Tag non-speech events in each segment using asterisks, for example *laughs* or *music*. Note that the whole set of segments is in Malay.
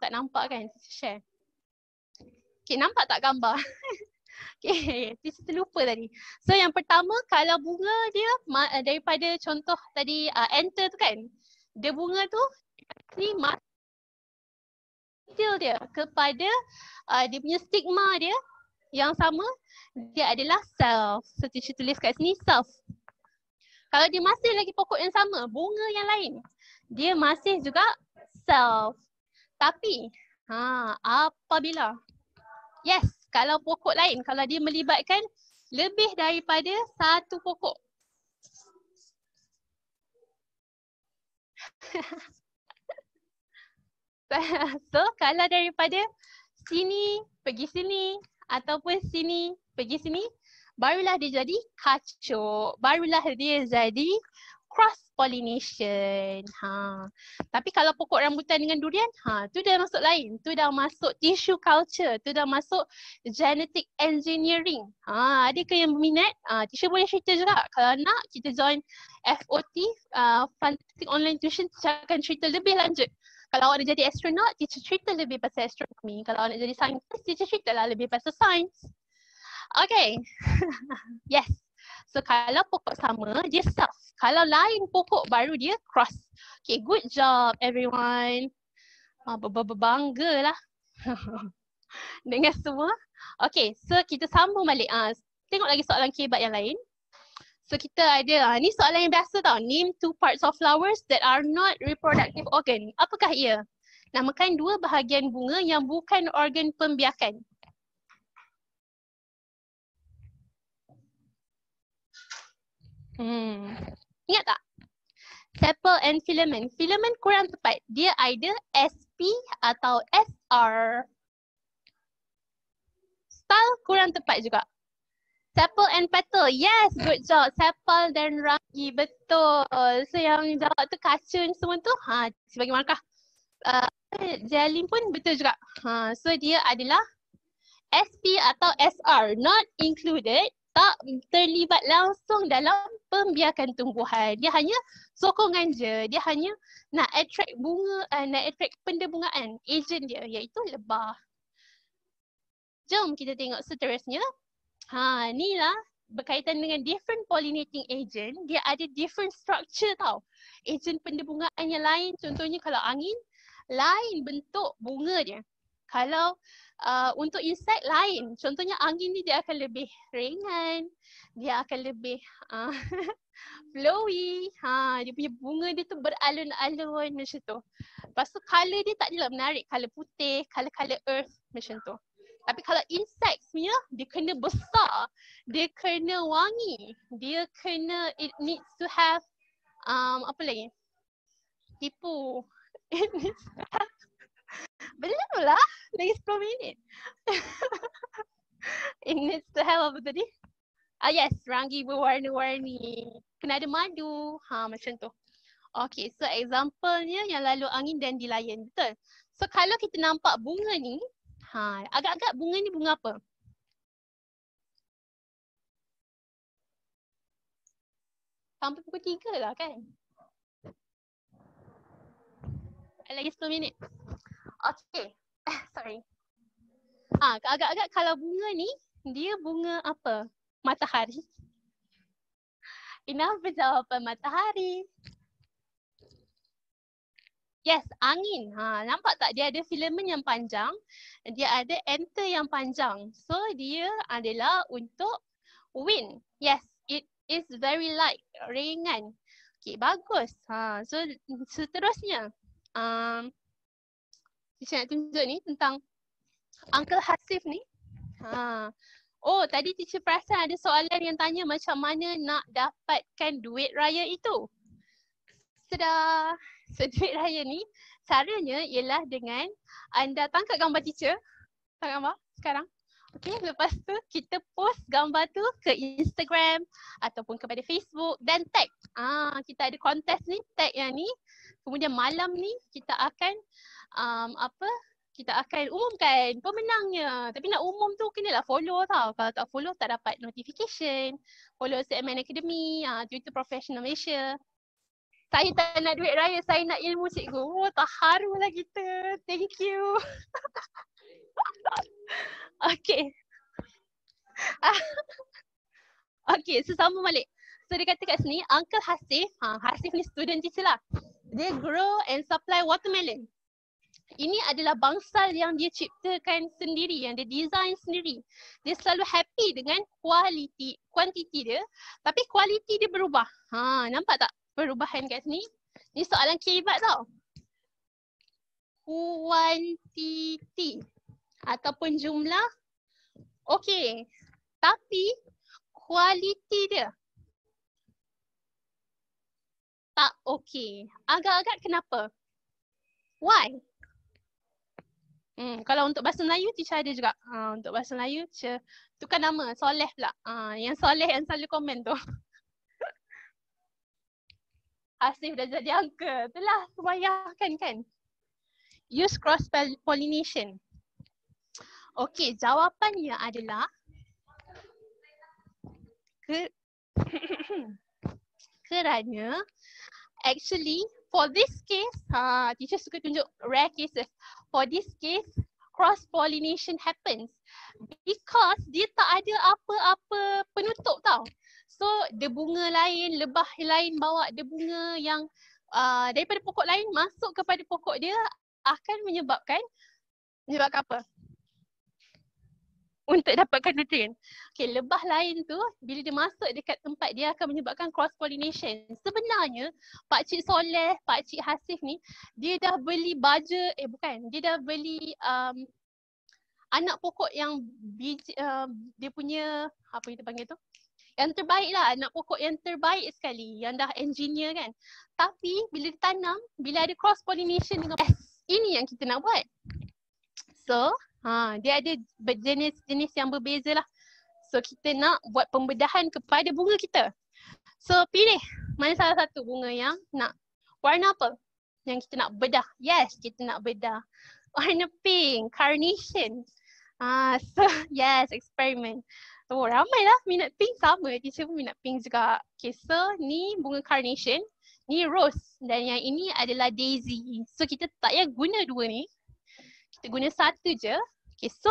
tak nampak kan, sister share. Okay, nampak tak gambar? *laughs* okay, sister terlupa tadi. So yang pertama, kalau bunga dia eh, daripada contoh tadi uh, enter tu kan, dia bunga tu, ni detail dia kepada uh, dia punya stigma dia yang sama, dia adalah self. So teacher tulis kat sini, self. Kalau dia masih lagi pokok yang sama, bunga yang lain, dia masih juga self. Tapi, ha, apabila? Yes, kalau pokok lain, kalau dia melibatkan lebih daripada satu pokok. *laughs* so, kalau daripada sini pergi sini ataupun sini pergi sini, barulah dia jadi kacuk. Barulah dia jadi cross pollination. Ha. Tapi kalau pokok rambutan dengan durian, ha, tu dah masuk lain. Tu dah masuk tissue culture, tu dah masuk genetic engineering. Ha, ada ke yang berminat? Ha, tissue boleh cerita juga. Kalau nak kita join FOT, uh, Fantastic Online Tuition, saya akan cerita lebih lanjut. Kalau awak nak jadi astronot, teacher cerita lebih pasal astronomy. Kalau awak nak jadi saintis, teacher cerita lah lebih pasal science. Okay. *laughs* yes. So kalau pokok sama, dia self. Kalau lain pokok, baru dia cross. Okay, good job everyone. Ah, Uh, Berbangga lah. *laughs* Dengan semua. Okay, so kita sambung balik. Uh, tengok lagi soalan kebat yang lain. So kita ada, uh, ni soalan yang biasa tau. Name two parts of flowers that are not reproductive organ. Apakah ia? Namakan dua bahagian bunga yang bukan organ pembiakan. Hmm. Ingat tak? Sepal and filament. Filament kurang tepat. Dia either SP atau SR. Style kurang tepat juga. Sepal and petal. Yes, good job. Sepal dan rangi. Betul. So yang jawab tu kacun semua tu. Ha, sebagai markah. Uh, jelly pun betul juga. Ha, so dia adalah SP atau SR. Not included. Tak terlibat langsung dalam pembiakan tumbuhan. Dia hanya sokongan je. Dia hanya nak attract bunga, uh, nak attract pendebungaan agent dia iaitu lebah. Jom kita tengok seterusnya. Ha, ni lah berkaitan dengan different pollinating agent, dia ada different structure tau. Agent pendebungaan yang lain, contohnya kalau angin, lain bentuk bunga dia. Kalau Uh, untuk insect lain. Contohnya angin ni dia akan lebih ringan, dia akan lebih uh, *laughs* flowy. Ha, dia punya bunga dia tu beralun-alun macam tu. Lepas tu colour dia tak jelah menarik. Colour putih, colour-colour earth macam tu. Tapi kalau insect ni lah, dia kena besar, dia kena wangi, dia kena, it needs to have, um, apa lagi? Tipu. *laughs* It needs to belum lah. Lagi 10 minit. *laughs* It needs to help apa tadi? Ah yes, rangi berwarna-warni. Kena ada madu. Ha macam tu. Okay, so examplenya yang lalu angin dan dilayan. Betul. So kalau kita nampak bunga ni, ha, agak-agak bunga ni bunga apa? Sampai pukul 3 lah kan? Lagi 10 minit. Okay. Eh, sorry. Ah, ha, agak-agak kalau bunga ni, dia bunga apa? Matahari. Inah jawapan matahari. Yes, angin. Ha, nampak tak dia ada filamen yang panjang. Dia ada enter yang panjang. So dia adalah untuk wind. Yes, it is very light. Ringan. Okay, bagus. Ha, so seterusnya. Um, Cik nak tunjuk ni tentang Uncle Hasif ni. Ha. Oh, tadi teacher perasan ada soalan yang tanya macam mana nak dapatkan duit raya itu. Sedah. So, duit raya ni caranya ialah dengan anda tangkap gambar teacher. Tangkap gambar sekarang. Okay, lepas tu kita post gambar tu ke Instagram ataupun kepada Facebook dan tag. Ah, kita ada kontes ni, tag yang ni. Kemudian malam ni kita akan um, apa kita akan umumkan pemenangnya. Tapi nak umum tu kena lah follow tau. Kalau tak follow tak dapat notification. Follow CMN Academy, uh, ah, Twitter Professional Malaysia. Saya tak nak duit raya, saya nak ilmu cikgu. Oh, tak haru lah kita. Thank you. *laughs* okay. *laughs* okay, so sama balik. So dia kata kat sini, Uncle Hasif, ha, Hasif ni student teacher lah. they grow and supply watermelon ini adalah bangsal yang dia ciptakan sendiri, yang dia design sendiri. Dia selalu happy dengan kualiti, kuantiti dia, tapi kualiti dia berubah. Ha, nampak tak perubahan kat sini? Ni soalan keibat tau. Kuantiti ataupun jumlah. Okey, tapi kualiti dia tak okey. Agak-agak kenapa? Why? Hmm, kalau untuk bahasa Melayu teacher ada juga. Ha, untuk bahasa Melayu teacher tukar nama Soleh pula. Ha, yang Soleh yang selalu komen tu. *laughs* Asif dah jadi angka. Itulah kebayangkan kan. Use cross pollination. Okay, jawapannya adalah ke, *coughs* kerana actually for this case, ha, teacher suka tunjuk rare cases for this case cross pollination happens because dia tak ada apa-apa penutup tau. So the bunga lain, lebah lain bawa the bunga yang uh, daripada pokok lain masuk kepada pokok dia akan menyebabkan menyebabkan apa? untuk dapatkan nutrien. Okay, lebah lain tu bila dia masuk dekat tempat dia akan menyebabkan cross pollination. Sebenarnya Pak Cik Soleh, Pak Cik Hasif ni dia dah beli baja, eh bukan, dia dah beli um, anak pokok yang uh, dia punya apa kita panggil tu? Yang terbaik lah, anak pokok yang terbaik sekali yang dah engineer kan. Tapi bila ditanam, bila ada cross pollination dengan eh, ini yang kita nak buat. So, Ha, dia ada jenis-jenis yang berbeza lah. So kita nak buat pembedahan kepada bunga kita. So pilih mana salah satu bunga yang nak warna apa yang kita nak bedah. Yes, kita nak bedah. Warna pink, carnation. Ah, so *laughs* yes, experiment. Oh, ramai lah minat pink sama. Teacher semua minat pink juga. Okay, so ni bunga carnation. Ni rose. Dan yang ini adalah daisy. So kita tak payah guna dua ni kita guna satu je. Okay, so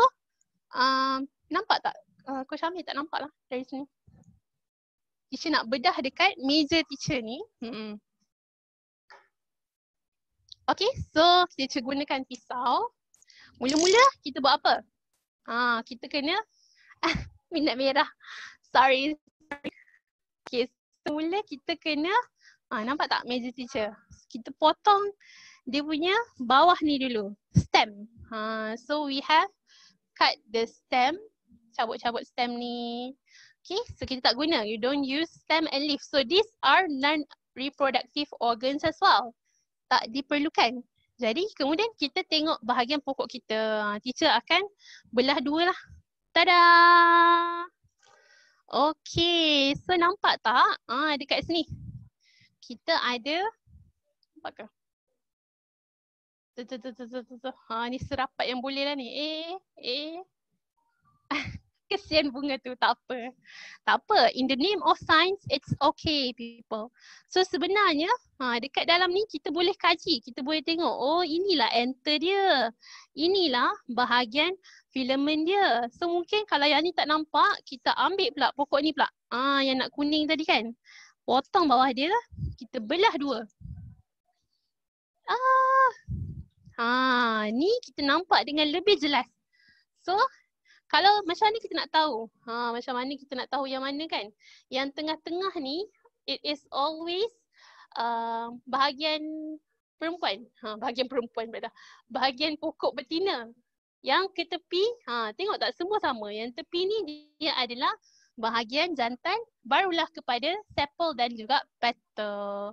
uh, nampak tak? Uh, Coach Amir tak nampak lah dari sini. Teacher nak bedah dekat meja teacher ni. Hmm. Okay, so teacher gunakan pisau. Mula-mula kita buat apa? Ha, kita kena *laughs* minat merah. Sorry. Okay, so mula kita kena Ah, nampak tak meja teacher? Kita potong dia punya bawah ni dulu. Stem. Ha, so we have cut the stem, cabut-cabut stem ni. Okay, so kita tak guna. You don't use stem and leaf. So these are non-reproductive organs as well. Tak diperlukan. Jadi kemudian kita tengok bahagian pokok kita. Ah, teacher akan belah dua lah. Tada! Okay, so nampak tak? Ah, dekat sini. Kita ada, nampak ke? Ha ni serapat yang boleh lah ni. Eh, eh. *laughs* Kesian bunga tu, tak apa. Tak apa, in the name of science, it's okay people. So sebenarnya, ha, dekat dalam ni kita boleh kaji, kita boleh tengok. Oh inilah enter dia. Inilah bahagian filament dia. So mungkin kalau yang ni tak nampak, kita ambil pula pokok ni pula. Ah ha, yang nak kuning tadi kan. Potong bawah dia, kita belah dua. Ah, Ha, ni kita nampak dengan lebih jelas. So, kalau macam ni kita nak tahu? Ha, macam mana kita nak tahu yang mana kan? Yang tengah-tengah ni, it is always uh, bahagian perempuan. Ha, bahagian perempuan berada. Bahagian pokok betina. Yang ke tepi, ha, tengok tak semua sama. Yang tepi ni dia adalah bahagian jantan barulah kepada sepal dan juga petal.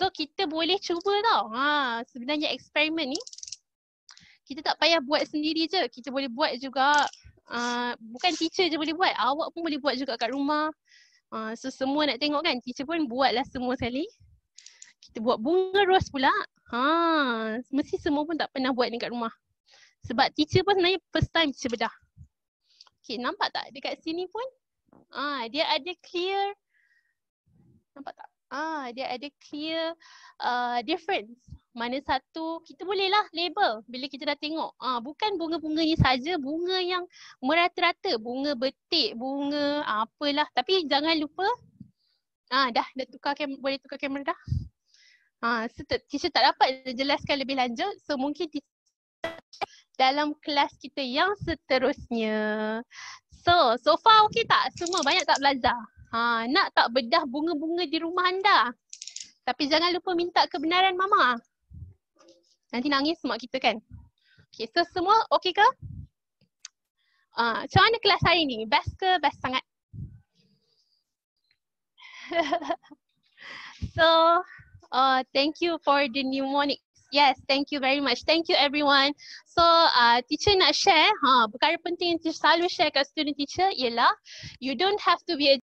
So kita boleh cuba tau. Ha, sebenarnya eksperimen ni kita tak payah buat sendiri je kita boleh buat juga uh, bukan teacher je boleh buat awak pun boleh buat juga kat rumah uh, so semua nak tengok kan teacher pun buatlah semua sekali kita buat bunga ros pula ha mesti semua pun tak pernah buat ni kat rumah sebab teacher pun sebenarnya first time teacher bedah Okay, nampak tak dekat sini pun ah dia ada clear nampak tak Ah, dia ada clear uh, difference. Mana satu kita bolehlah label bila kita dah tengok. Ah, bukan bunga-bunga ni saja, bunga yang merata-rata, bunga betik, bunga ah, apalah. Tapi jangan lupa ah dah dah tukar kam- boleh tukar kamera dah. Ah, so kita tak dapat jelaskan lebih lanjut. So mungkin t- dalam kelas kita yang seterusnya. So, so far okey tak? Semua banyak tak belajar? Ha, nak tak bedah bunga-bunga di rumah anda? Tapi jangan lupa minta kebenaran mama. Nanti nangis mak kita kan. Okay, so semua okey ke? Ah, macam mana kelas hari ni? Best ke? Best sangat? *laughs* so, uh, thank you for the mnemonic. Yes, thank you very much. Thank you everyone. So, uh, teacher nak share, ha, perkara penting yang teacher selalu share kat student teacher ialah you don't have to be a